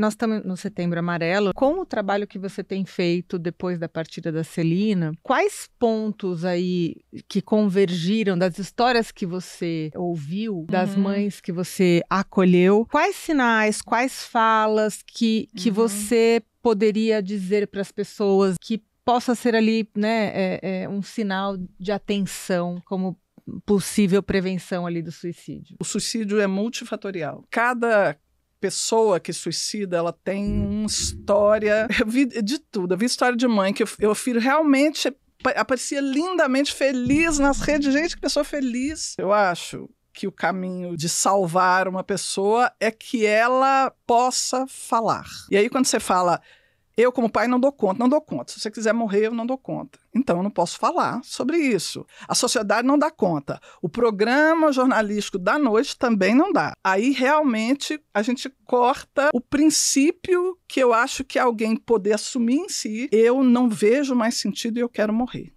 Nós estamos no Setembro Amarelo. Com o trabalho que você tem feito depois da partida da Celina, quais pontos aí que convergiram das histórias que você ouviu, das uhum. mães que você acolheu? Quais sinais, quais falas que, que uhum. você poderia dizer para as pessoas que possa ser ali, né, é, é, um sinal de atenção como possível prevenção ali do suicídio? O suicídio é multifatorial. Cada pessoa que suicida, ela tem hum. uma história. Eu vi de tudo. Eu vi história de mãe que eu, filho realmente aparecia lindamente feliz nas redes. Gente, que pessoa feliz. Eu acho que o caminho de salvar uma pessoa é que ela possa falar. E aí, quando você fala eu, como pai, não dou conta, não dou conta. Se você quiser morrer, eu não dou conta. Então, eu não posso falar sobre isso. A sociedade não dá conta. O programa jornalístico da noite também não dá. Aí, realmente, a gente corta o princípio que eu acho que alguém poder assumir em si. Eu não vejo mais sentido e eu quero morrer.